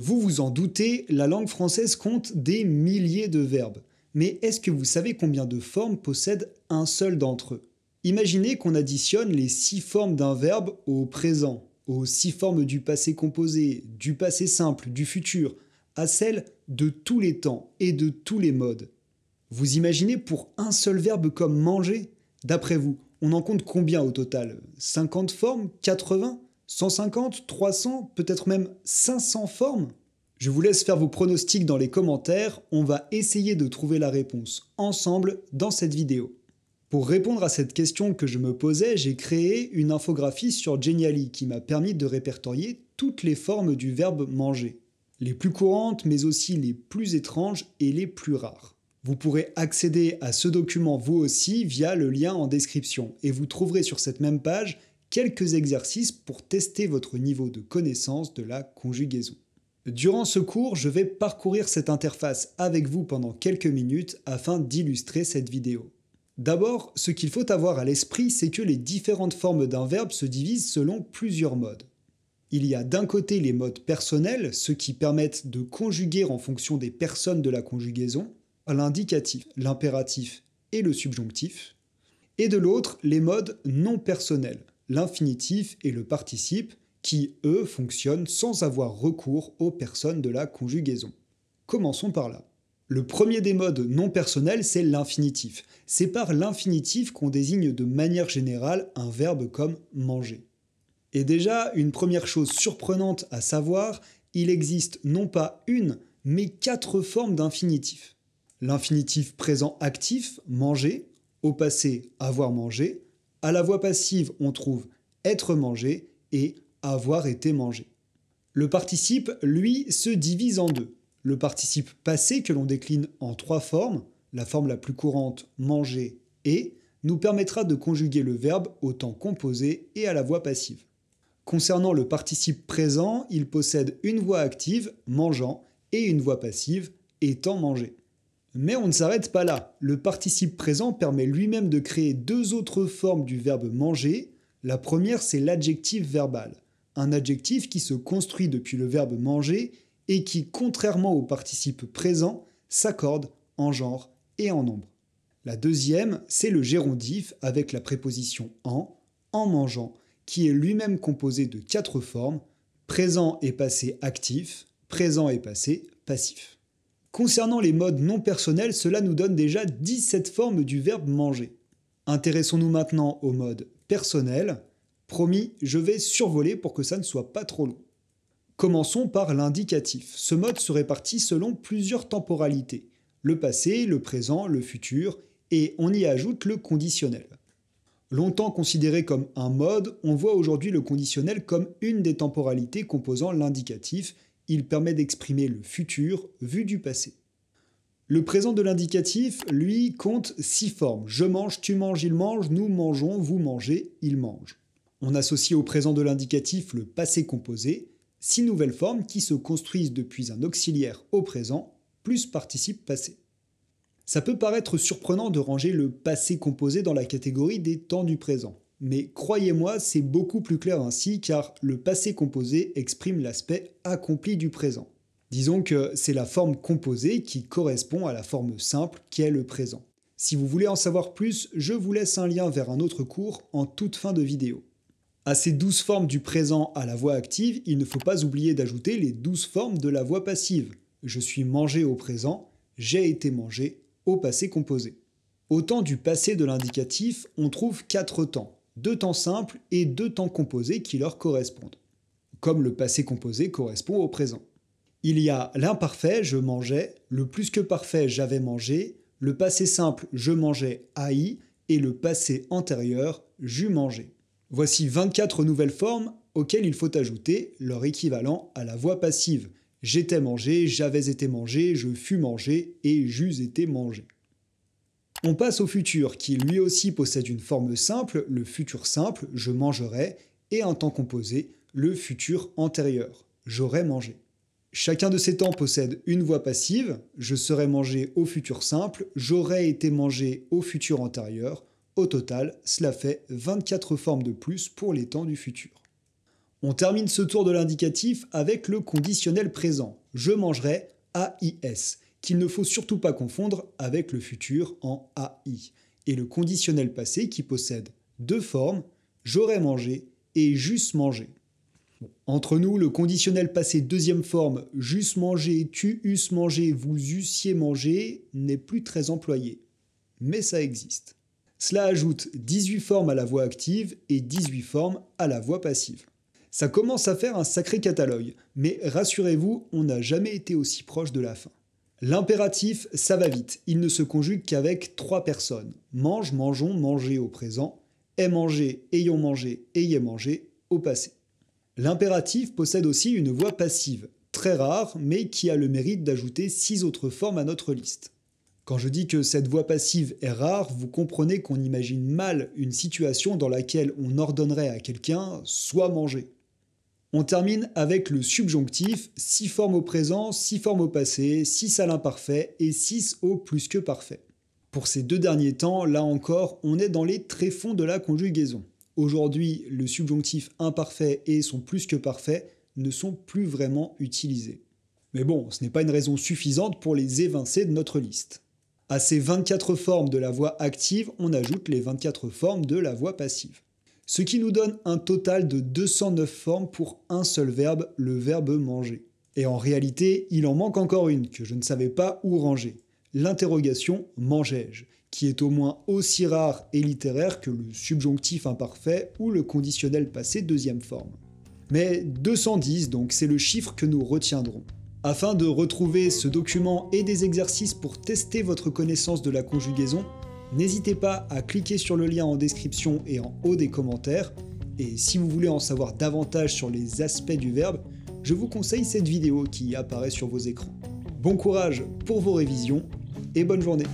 Vous vous en doutez, la langue française compte des milliers de verbes. Mais est-ce que vous savez combien de formes possède un seul d'entre eux Imaginez qu'on additionne les six formes d'un verbe au présent, aux six formes du passé composé, du passé simple, du futur, à celles de tous les temps et de tous les modes. Vous imaginez pour un seul verbe comme manger D'après vous, on en compte combien au total 50 formes 80 150, 300, peut-être même 500 formes Je vous laisse faire vos pronostics dans les commentaires, on va essayer de trouver la réponse ensemble dans cette vidéo. Pour répondre à cette question que je me posais, j'ai créé une infographie sur Geniali qui m'a permis de répertorier toutes les formes du verbe manger. Les plus courantes, mais aussi les plus étranges et les plus rares. Vous pourrez accéder à ce document vous aussi via le lien en description et vous trouverez sur cette même page quelques exercices pour tester votre niveau de connaissance de la conjugaison. Durant ce cours, je vais parcourir cette interface avec vous pendant quelques minutes afin d'illustrer cette vidéo. D'abord, ce qu'il faut avoir à l'esprit, c'est que les différentes formes d'un verbe se divisent selon plusieurs modes. Il y a d'un côté les modes personnels, ceux qui permettent de conjuguer en fonction des personnes de la conjugaison, l'indicatif, l'impératif et le subjonctif, et de l'autre les modes non personnels, l'infinitif et le participe, qui, eux, fonctionnent sans avoir recours aux personnes de la conjugaison. Commençons par là. Le premier des modes non personnels, c'est l'infinitif. C'est par l'infinitif qu'on désigne de manière générale un verbe comme manger. Et déjà, une première chose surprenante à savoir, il existe non pas une, mais quatre formes d'infinitif. L'infinitif présent actif, manger, au passé, avoir mangé, à la voix passive, on trouve être mangé et avoir été mangé. Le participe, lui, se divise en deux. Le participe passé que l'on décline en trois formes, la forme la plus courante manger et, nous permettra de conjuguer le verbe au temps composé et à la voix passive. Concernant le participe présent, il possède une voix active, mangeant, et une voix passive, étant mangé. Mais on ne s'arrête pas là. Le participe présent permet lui-même de créer deux autres formes du verbe manger. La première, c'est l'adjectif verbal, un adjectif qui se construit depuis le verbe manger et qui, contrairement au participe présent, s'accorde en genre et en nombre. La deuxième, c'est le gérondif avec la préposition en, en mangeant, qui est lui-même composé de quatre formes, présent et passé actif, présent et passé passif. Concernant les modes non personnels, cela nous donne déjà 17 formes du verbe manger. Intéressons-nous maintenant au mode personnel. Promis, je vais survoler pour que ça ne soit pas trop long. Commençons par l'indicatif. Ce mode se répartit selon plusieurs temporalités. Le passé, le présent, le futur, et on y ajoute le conditionnel. Longtemps considéré comme un mode, on voit aujourd'hui le conditionnel comme une des temporalités composant l'indicatif, il permet d'exprimer le futur vu du passé. Le présent de l'indicatif, lui, compte six formes. Je mange, tu manges, il mange, nous mangeons, vous mangez, il mange. On associe au présent de l'indicatif le passé composé, six nouvelles formes qui se construisent depuis un auxiliaire au présent, plus participe passé. Ça peut paraître surprenant de ranger le passé composé dans la catégorie des temps du présent. Mais croyez-moi, c'est beaucoup plus clair ainsi car le passé composé exprime l'aspect accompli du présent. Disons que c'est la forme composée qui correspond à la forme simple qu'est le présent. Si vous voulez en savoir plus, je vous laisse un lien vers un autre cours en toute fin de vidéo. À ces douze formes du présent à la voix active, il ne faut pas oublier d'ajouter les douze formes de la voix passive. Je suis mangé au présent, j'ai été mangé au passé composé. Au temps du passé de l'indicatif, on trouve quatre temps deux temps simples et deux temps composés qui leur correspondent, comme le passé composé correspond au présent. Il y a l'imparfait je mangeais, le plus que parfait j'avais mangé, le passé simple je mangeais haï et le passé antérieur j'eus mangé. Voici 24 nouvelles formes auxquelles il faut ajouter leur équivalent à la voix passive. J'étais mangé, j'avais été mangé, je fus mangé et j'eus été mangé. On passe au futur, qui lui aussi possède une forme simple, le futur simple, je mangerai, et un temps composé, le futur antérieur, j'aurai mangé. Chacun de ces temps possède une voix passive, je serai mangé au futur simple, j'aurai été mangé au futur antérieur, au total, cela fait 24 formes de plus pour les temps du futur. On termine ce tour de l'indicatif avec le conditionnel présent, je mangerai AIS qu'il ne faut surtout pas confondre avec le futur en AI, et le conditionnel passé qui possède deux formes, j'aurais mangé et juste mangé. Entre nous, le conditionnel passé deuxième forme, juste mangé, tu eusses mangé, vous eussiez mangé, n'est plus très employé. Mais ça existe. Cela ajoute 18 formes à la voix active et 18 formes à la voix passive. Ça commence à faire un sacré catalogue, mais rassurez-vous, on n'a jamais été aussi proche de la fin. L'impératif, ça va vite. Il ne se conjugue qu'avec trois personnes. Mange, mangeons, mangez au présent. Aie mangé, ayons mangé, ayez mangé au passé. L'impératif possède aussi une voix passive, très rare, mais qui a le mérite d'ajouter six autres formes à notre liste. Quand je dis que cette voix passive est rare, vous comprenez qu'on imagine mal une situation dans laquelle on ordonnerait à quelqu'un soit manger. On termine avec le subjonctif, 6 formes au présent, 6 formes au passé, 6 à l'imparfait et 6 au plus que parfait. Pour ces deux derniers temps, là encore, on est dans les tréfonds de la conjugaison. Aujourd'hui, le subjonctif imparfait et son plus que parfait ne sont plus vraiment utilisés. Mais bon, ce n'est pas une raison suffisante pour les évincer de notre liste. À ces 24 formes de la voix active, on ajoute les 24 formes de la voix passive ce qui nous donne un total de 209 formes pour un seul verbe, le verbe manger. Et en réalité, il en manque encore une que je ne savais pas où ranger, l'interrogation « je qui est au moins aussi rare et littéraire que le subjonctif imparfait ou le conditionnel passé deuxième forme. Mais 210, donc c'est le chiffre que nous retiendrons. Afin de retrouver ce document et des exercices pour tester votre connaissance de la conjugaison, N'hésitez pas à cliquer sur le lien en description et en haut des commentaires. Et si vous voulez en savoir davantage sur les aspects du verbe, je vous conseille cette vidéo qui apparaît sur vos écrans. Bon courage pour vos révisions et bonne journée.